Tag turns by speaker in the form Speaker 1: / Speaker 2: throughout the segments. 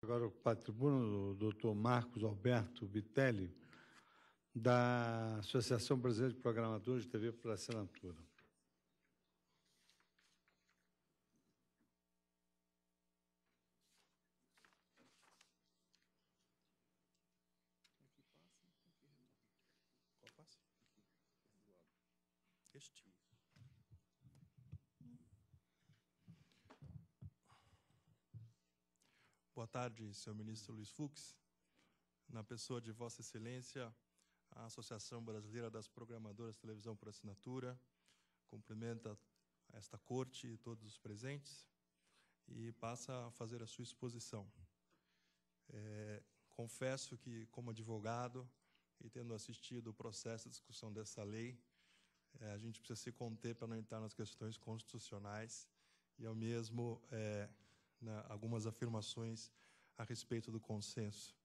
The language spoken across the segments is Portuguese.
Speaker 1: Agora o tribuno do Dr. Marcos Alberto Bitelli, da Associação Brasileira de Programadores de TV por Assinatura. tarde, senhor ministro Luiz Fux, na pessoa de Vossa Excelência, a Associação Brasileira das Programadoras de Televisão por Assinatura. Cumprimenta esta corte e todos os presentes e passa a fazer a sua exposição. É, confesso que, como advogado e tendo assistido o processo de discussão dessa lei, é, a gente precisa se conter para não entrar nas questões constitucionais e, ao mesmo, é, na, algumas afirmações a respeito do consenso,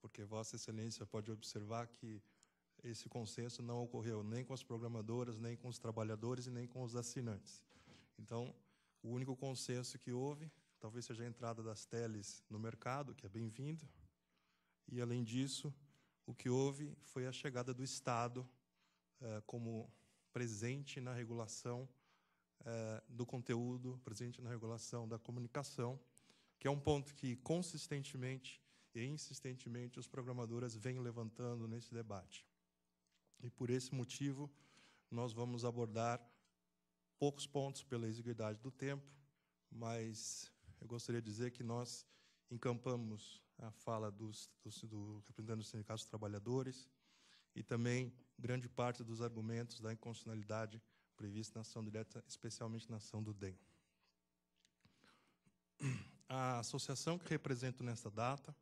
Speaker 1: porque Vossa Excelência pode observar que esse consenso não ocorreu nem com as programadoras, nem com os trabalhadores e nem com os assinantes. Então, o único consenso que houve talvez seja a entrada das teles no mercado, que é bem-vindo, e além disso, o que houve foi a chegada do Estado eh, como presente na regulação eh, do conteúdo, presente na regulação da comunicação que é um ponto que consistentemente e insistentemente os programadoras vêm levantando nesse debate. E por esse motivo, nós vamos abordar poucos pontos pela exiguidade do tempo, mas eu gostaria de dizer que nós encampamos a fala dos, dos, do representante dos sindicatos dos trabalhadores e também grande parte dos argumentos da inconstitucionalidade prevista na ação direta, especialmente na ação do DEM a associação que represento nesta data,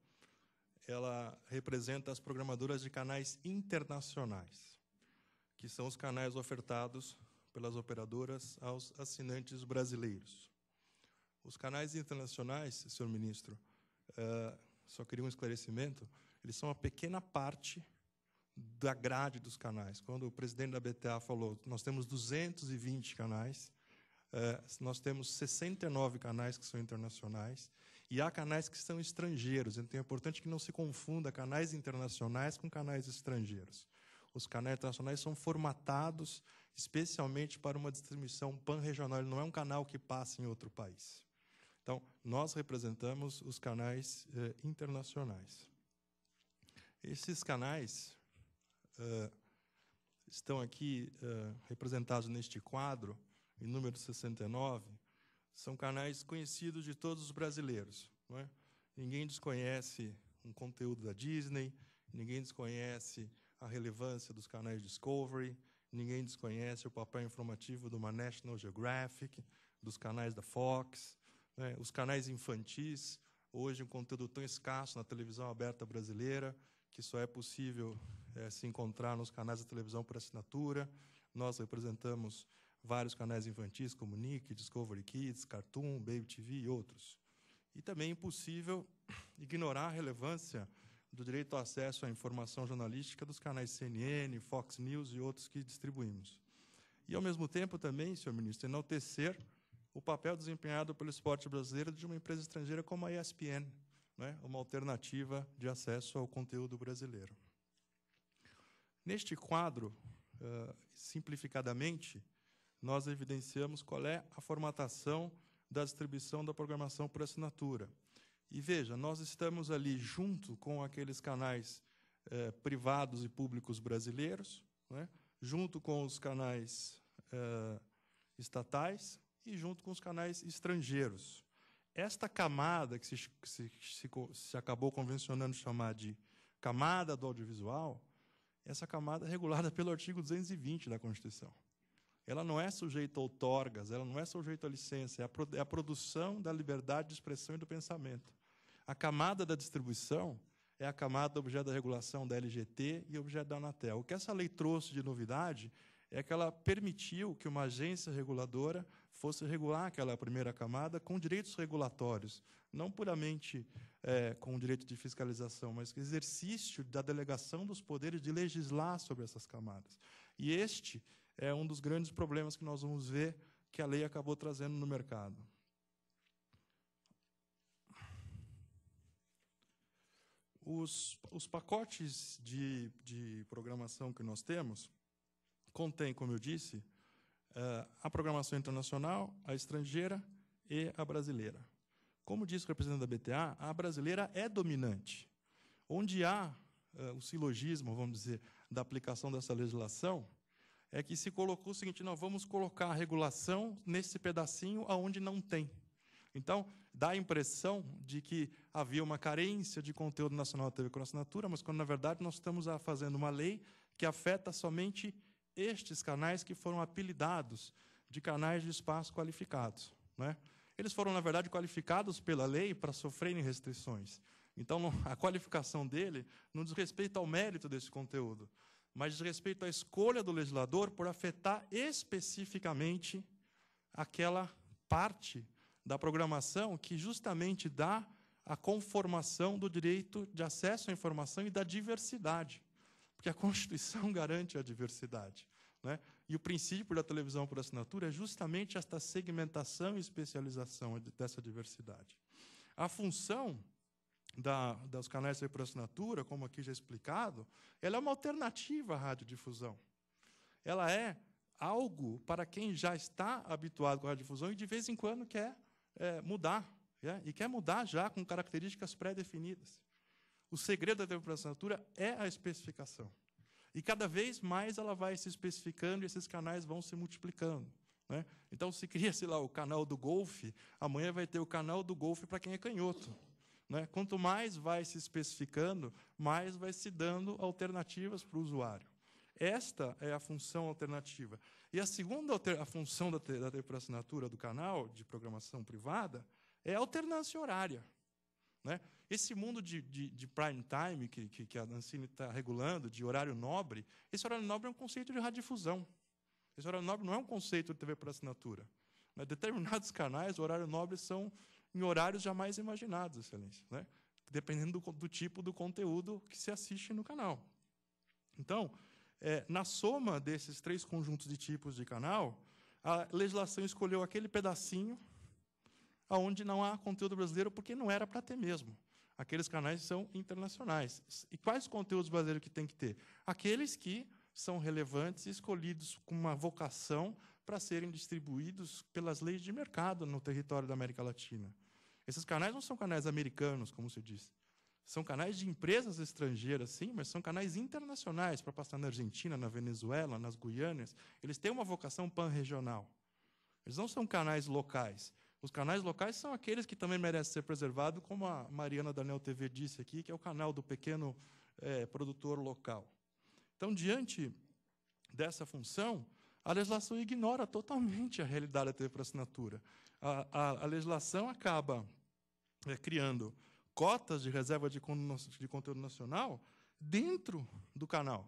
Speaker 1: ela representa as programadoras de canais internacionais, que são os canais ofertados pelas operadoras aos assinantes brasileiros. Os canais internacionais, senhor ministro, uh, só queria um esclarecimento, eles são uma pequena parte da grade dos canais. Quando o presidente da BTA falou, nós temos 220 canais, é, nós temos 69 canais que são internacionais e há canais que são estrangeiros. Então é importante que não se confunda canais internacionais com canais estrangeiros. Os canais internacionais são formatados especialmente para uma distribuição pan-regional, ele não é um canal que passa em outro país. Então, nós representamos os canais eh, internacionais. Esses canais uh, estão aqui uh, representados neste quadro em número 69, são canais conhecidos de todos os brasileiros. Não é? Ninguém desconhece um conteúdo da Disney, ninguém desconhece a relevância dos canais Discovery, ninguém desconhece o papel informativo de uma National Geographic, dos canais da Fox, né? os canais infantis, hoje um conteúdo tão escasso na televisão aberta brasileira, que só é possível é, se encontrar nos canais da televisão por assinatura. Nós representamos vários canais infantis como Nick, Discovery Kids, Cartoon, Baby TV e outros. E também é impossível ignorar a relevância do direito ao acesso à informação jornalística dos canais CNN, Fox News e outros que distribuímos. E, ao mesmo tempo, também, senhor ministro, enaltecer o papel desempenhado pelo esporte brasileiro de uma empresa estrangeira como a ESPN, né? uma alternativa de acesso ao conteúdo brasileiro. Neste quadro, uh, simplificadamente, nós evidenciamos qual é a formatação da distribuição da programação por assinatura. E veja, nós estamos ali junto com aqueles canais eh, privados e públicos brasileiros, né? junto com os canais eh, estatais e junto com os canais estrangeiros. Esta camada que se, se, se, se acabou convencionando chamar de camada do audiovisual, essa camada é regulada pelo artigo 220 da Constituição ela não é sujeita a outorgas, ela não é sujeita a licença, é, é a, produção da liberdade de expressão e do pensamento. A camada da distribuição é a camada objeto da regulação da LGT e objeto da Anatel. O que essa lei trouxe de novidade é que ela permitiu que uma agência reguladora fosse regular aquela primeira camada com direitos regulatórios, não puramente é, com o direito de fiscalização, mas com exercício da delegação dos poderes de legislar sobre essas camadas. E este é um dos grandes problemas que nós vamos ver que a lei acabou trazendo no mercado. Os, os pacotes de, de programação que nós temos contém, como eu disse, é, a programação internacional, a estrangeira e a brasileira. Como disse o representante da BTA, a brasileira é dominante. Onde há uh, o silogismo, vamos dizer, da aplicação dessa legislação, é que se colocou o seguinte: nós vamos colocar a regulação nesse pedacinho aonde não tem. Então, dá a impressão de que havia uma carência de conteúdo nacional da TV com assinatura, mas quando, na verdade, nós estamos fazendo uma lei que afeta somente estes canais que foram apelidados de canais de espaço qualificados. Né? Eles foram, na verdade, qualificados pela lei para sofrerem restrições. Então, a qualificação dele não diz respeito ao mérito desse conteúdo mas diz respeito à escolha do legislador por afetar especificamente aquela parte da programação que justamente dá a conformação do direito de acesso à informação e da diversidade, porque a Constituição garante a diversidade. Né? E o princípio da televisão por assinatura é justamente esta segmentação e especialização dessa diversidade. A função da, dos canais de por assinatura, como aqui já explicado, ela é uma alternativa à radiodifusão. Ela é algo para quem já está habituado com a radiodifusão e de vez em quando quer é, mudar. É? E quer mudar já com características pré-definidas. O segredo da TV assinatura é a especificação. E cada vez mais ela vai se especificando e esses canais vão se multiplicando. Né? Então, se cria, sei lá, o canal do golfe, amanhã vai ter o canal do golfe para quem é canhoto. Né? Quanto mais vai se especificando, mais vai se dando alternativas para o usuário. Esta é a função alternativa. E a segunda a função da, da por assinatura do canal de programação privada é a alternância horária. Né? Esse mundo de, de, de prime time que, que, que a Nancy está regulando, de horário nobre, esse horário nobre é um conceito de radiodifusão. Esse horário nobre não é um conceito de TV por assinatura. Né? Determinados canais, o horário nobre são em horários jamais imaginados, excelência, né? dependendo do, do, tipo do conteúdo que se assiste no canal. Então, é, na soma desses três conjuntos de tipos de canal, a legislação escolheu aquele pedacinho aonde não há conteúdo brasileiro porque não era para ter mesmo. Aqueles canais são internacionais. E quais conteúdos brasileiros que tem que ter? Aqueles que são relevantes e escolhidos com uma vocação para serem distribuídos pelas leis de mercado no território da América Latina. Esses canais não são canais americanos, como se diz. São canais de empresas estrangeiras, sim, mas são canais internacionais para passar na Argentina, na Venezuela, nas Guianas. Eles têm uma vocação pan-regional. Eles não são canais locais. Os canais locais são aqueles que também merecem ser preservados, como a Mariana Daniel TV disse aqui, que é o canal do pequeno é, produtor local. Então, diante dessa função, a legislação ignora totalmente a realidade da TV por assinatura. A, a, a legislação acaba é, criando cotas de reserva de, de conteúdo nacional dentro do canal.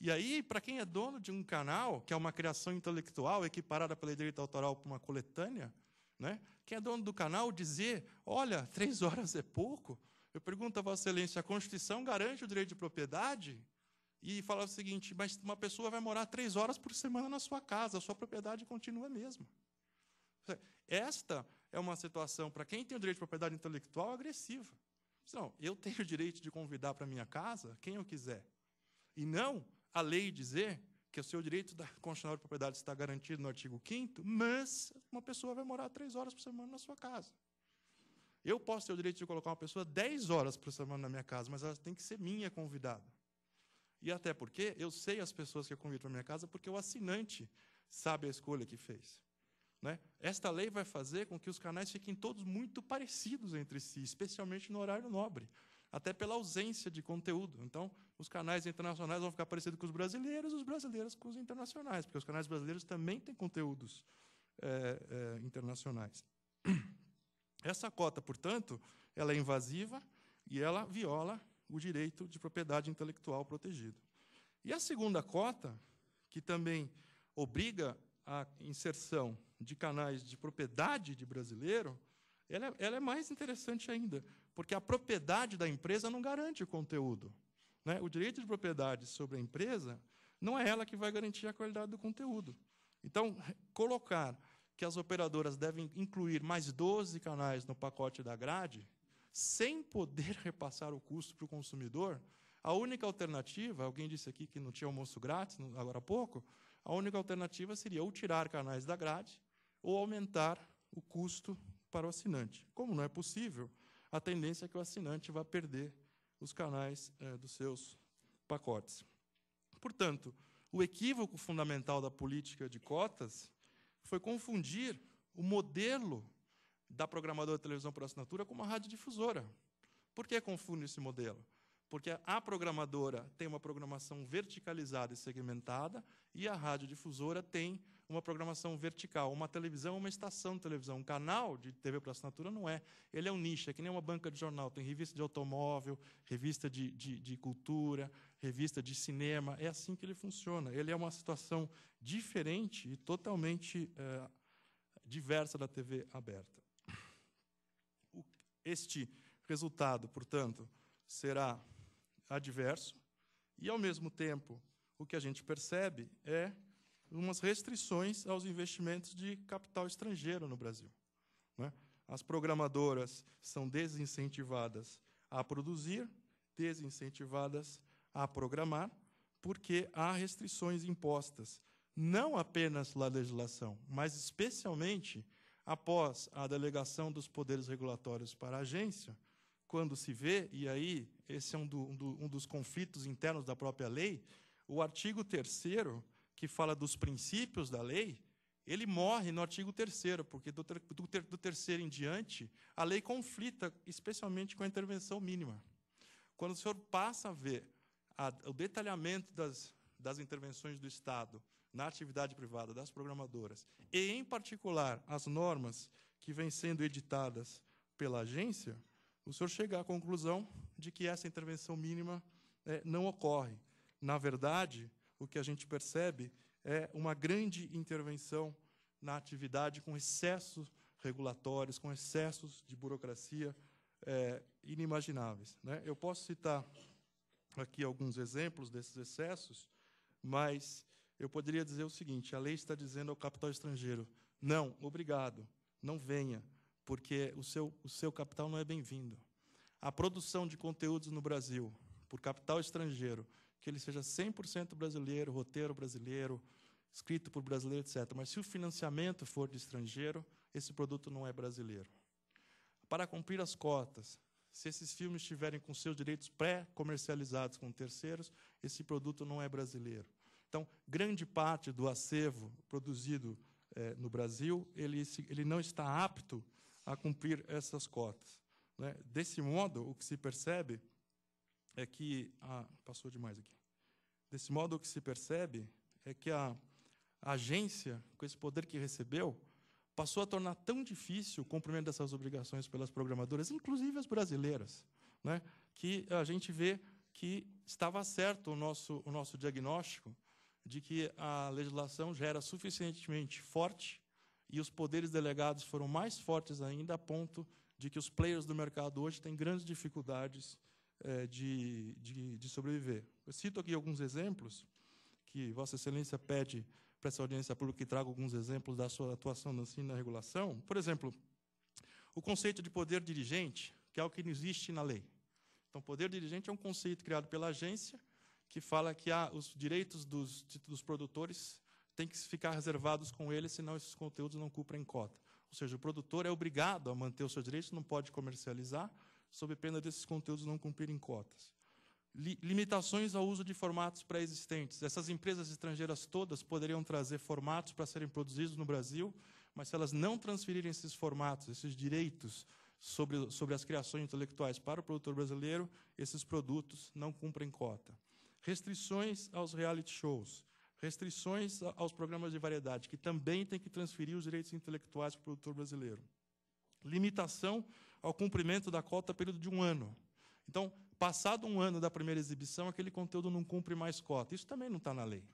Speaker 1: E aí, para quem é dono de um canal, que é uma criação intelectual equiparada pela direito autoral para uma coletânea, né? quem é dono do canal dizer, olha, três horas é pouco, eu pergunto a Vossa Excelência, a Constituição garante o direito de propriedade? e falava o seguinte: mas uma pessoa vai morar três horas por semana na sua casa, a sua propriedade continua a mesma. Esta é uma situação, para quem tem o direito de propriedade intelectual, agressiva. Não, eu tenho o direito de convidar para minha casa quem eu quiser. E não a lei dizer que o seu direito da constitucional de propriedade está garantido no artigo 5 mas uma pessoa vai morar três horas por semana na sua casa. Eu posso ter o direito de colocar uma pessoa dez horas por semana na minha casa, mas ela tem que ser minha convidada. E até porque eu sei as pessoas que eu convido para minha casa porque o assinante sabe a escolha que fez. Né? Esta lei vai fazer com que os canais fiquem todos muito parecidos entre si, especialmente no horário nobre, até pela ausência de conteúdo. Então, os canais internacionais vão ficar parecidos com os brasileiros, os brasileiros com os internacionais, porque os canais brasileiros também têm conteúdos é, é, internacionais. Essa cota, portanto, ela é invasiva e ela viola o direito de propriedade intelectual protegido. E a segunda cota, que também obriga a inserção de canais de propriedade de brasileiro, ela é, ela é, mais interessante ainda, porque a propriedade da empresa não garante o conteúdo. Né? O direito de propriedade sobre a empresa não é ela que vai garantir a qualidade do conteúdo. Então, colocar que as operadoras devem incluir mais 12 canais no pacote da grade, sem poder repassar o custo para o consumidor, a única alternativa, alguém disse aqui que não tinha almoço grátis agora há pouco, a única alternativa seria ou tirar canais da grade ou aumentar o custo para o assinante. Como não é possível, a tendência é que o assinante vá perder os canais é, dos seus pacotes. Portanto, o equívoco fundamental da política de cotas foi confundir o modelo da programadora de televisão por assinatura com uma radiodifusora. Por que é confuso esse modelo? Porque a programadora tem uma programação verticalizada e segmentada e a radiodifusora tem uma programação vertical. Uma televisão é uma estação de televisão. Um canal de TV por assinatura não é. Ele é um nicho, é que nem uma banca de jornal. Tem revista de automóvel, revista de, de, de cultura, revista de cinema. É assim que ele funciona. Ele é uma situação diferente e totalmente é, diversa da TV aberta. Este resultado, portanto, será adverso, e ao mesmo tempo, o que a gente percebe é umas restrições aos investimentos de capital estrangeiro no Brasil. Né? As programadoras são desincentivadas a produzir, desincentivadas a programar, porque há restrições impostas, não apenas na legislação, mas especialmente após a delegação dos poderes regulatórios para a agência, quando se vê, e aí esse é um, do, um, do, um dos conflitos internos da própria lei, o artigo 3 que fala dos princípios da lei, ele morre no artigo 3 porque do, do, do terceiro em diante, a lei conflita especialmente com a intervenção mínima. Quando o senhor passa a ver a, o detalhamento das, das intervenções do Estado na atividade privada das programadoras, e em particular as normas que vêm sendo editadas pela agência, o senhor chega à conclusão de que essa intervenção mínima é, não ocorre. Na verdade, o que a gente percebe é uma grande intervenção na atividade com excessos regulatórios, com excessos de burocracia é, inimagináveis. Né? Eu posso citar aqui alguns exemplos desses excessos, mas eu poderia dizer o seguinte: a lei está dizendo ao capital estrangeiro, não, obrigado, não venha, porque o seu, o seu capital não é bem-vindo. A produção de conteúdos no Brasil, por capital estrangeiro, que ele seja 100% brasileiro, roteiro brasileiro, escrito por brasileiro, etc. Mas se o financiamento for de estrangeiro, esse produto não é brasileiro. Para cumprir as cotas, se esses filmes estiverem com seus direitos pré-comercializados com terceiros, esse produto não é brasileiro. Então, grande parte do acervo produzido eh, no Brasil, ele, ele não está apto a cumprir essas cotas. Né? Desse modo, o que se percebe é que... Ah, passou demais aqui. Desse modo, o que se percebe é que a, a agência, com esse poder que recebeu, passou a tornar tão difícil o cumprimento dessas obrigações pelas programadoras, inclusive as brasileiras, né? que a gente vê que estava certo o nosso, o nosso diagnóstico de que a legislação já era suficientemente forte e os poderes delegados foram mais fortes ainda, a ponto de que os players do mercado hoje têm grandes dificuldades é, de, de, de, sobreviver. Eu cito aqui alguns exemplos que Vossa Excelência pede para essa audiência pública que traga alguns exemplos da sua atuação no ensino na regulação. Por exemplo, o conceito de poder dirigente, que é o que não existe na lei. Então, poder dirigente é um conceito criado pela agência que fala que ah, os direitos dos, dos produtores têm que ficar reservados com eles, senão esses conteúdos não cumprem cota. Ou seja, o produtor é obrigado a manter os seus direitos, não pode comercializar, sob pena desses conteúdos não cumprirem cotas. Limitações ao uso de formatos pré-existentes. Essas empresas estrangeiras todas poderiam trazer formatos para serem produzidos no Brasil, mas se elas não transferirem esses formatos, esses direitos sobre, sobre as criações intelectuais para o produtor brasileiro, esses produtos não cumprem cota restrições aos reality shows, restrições aos programas de variedade, que também tem que transferir os direitos intelectuais para o produtor brasileiro. Limitação ao cumprimento da cota período de um ano. Então, passado um ano da primeira exibição, aquele conteúdo não cumpre mais cota. Isso também não está na lei.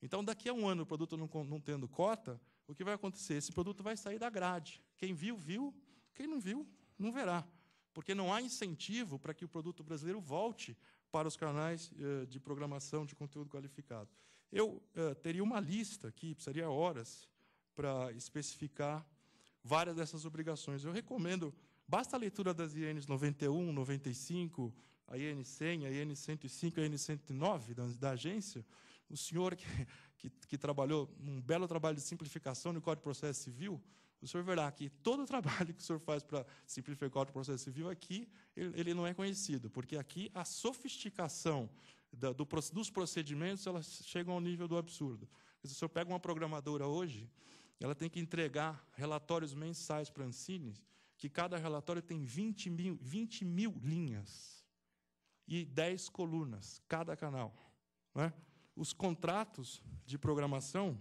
Speaker 1: Então, daqui a um ano, o produto não, não tendo cota, o que vai acontecer? Esse produto vai sair da grade. Quem viu, viu. Quem não viu, não verá. Porque não há incentivo para que o produto brasileiro volte para os canais eh, de programação de conteúdo qualificado. Eu eh, teria uma lista aqui, precisaria horas para especificar várias dessas obrigações. Eu recomendo, basta a leitura das INs 91, 95, a IN 100, a IN 105, a IN 109 da, da agência, o senhor que, que, que, trabalhou um belo trabalho de simplificação no Código de Processo Civil, o senhor verá que todo o trabalho que o senhor faz para simplificar o processo civil aqui, ele, ele não é conhecido, porque aqui a sofisticação da, do, dos procedimentos elas chegam ao nível do absurdo. Se o senhor pega uma programadora hoje, ela tem que entregar relatórios mensais para a Ancine, que cada relatório tem 20 mil, 20 mil linhas e 10 colunas, cada canal. Né? Os contratos de programação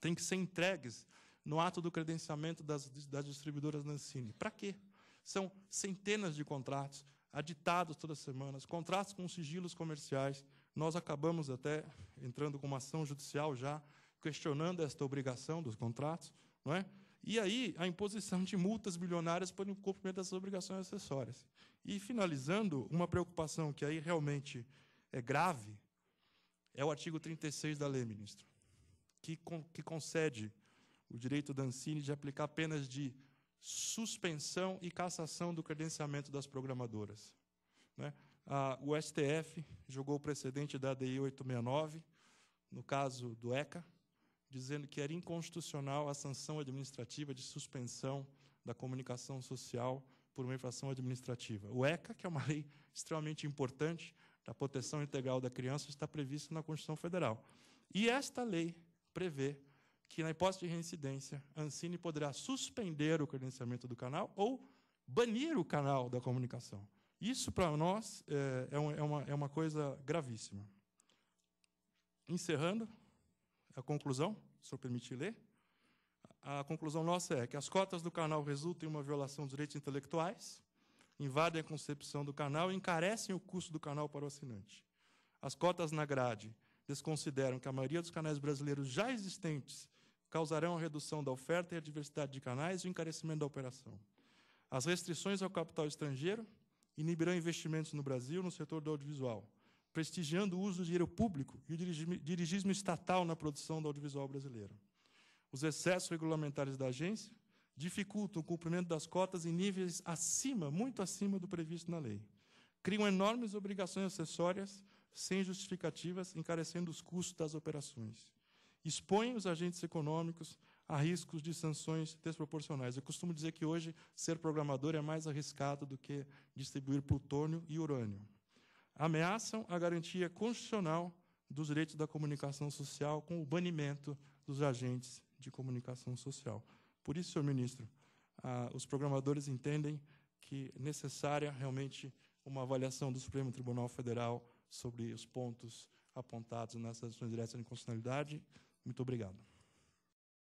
Speaker 1: têm que ser entregues no ato do credenciamento das, das distribuidoras Nancini. Para quê? São centenas de contratos, aditados todas as semanas, contratos com sigilos comerciais. Nós acabamos até entrando com uma ação judicial já questionando esta obrigação dos contratos, não é? E aí, a imposição de multas bilionárias por incumprimento dessas obrigações acessórias. E, finalizando, uma preocupação que aí realmente é grave é o artigo 36 da lei, ministro, que, con que concede o direito da Ancine de aplicar penas de suspensão e cassação do credenciamento das programadoras. Né? o STF jogou o precedente da ADI 869, no caso do ECA, dizendo que era inconstitucional a sanção administrativa de suspensão da comunicação social por uma infração administrativa. O ECA, que é uma lei extremamente importante da proteção integral da criança, está previsto na Constituição Federal. E esta lei prevê que, na hipótese de reincidência, a Ancine poderá suspender o credenciamento do canal ou banir o canal da comunicação. Isso, para nós, é, é, é uma, é uma coisa gravíssima. Encerrando a conclusão, se eu permitir ler, a conclusão nossa é que as cotas do canal resultam em uma violação dos direitos intelectuais, invadem a concepção do canal e encarecem o custo do canal para o assinante. As cotas na grade desconsideram que a maioria dos canais brasileiros já existentes causarão a redução da oferta e a diversidade de canais e o encarecimento da operação. As restrições ao capital estrangeiro inibirão investimentos no Brasil no setor do audiovisual, prestigiando o uso do dinheiro público e o dirigismo estatal na produção do audiovisual brasileiro. Os excessos regulamentares da agência dificultam o cumprimento das cotas em níveis acima, muito acima do previsto na lei. Criam enormes obrigações acessórias sem justificativas, encarecendo os custos das operações expõe os agentes econômicos a riscos de sanções desproporcionais. Eu costumo dizer que hoje ser programador é mais arriscado do que distribuir plutônio e urânio. Ameaçam a garantia constitucional dos direitos da comunicação social com o banimento dos agentes de comunicação social. Por isso, senhor ministro, os programadores entendem que é necessária realmente uma avaliação do Supremo Tribunal Federal sobre os pontos apontados nas sanções diretas de inconstitucionalidade muito obrigado.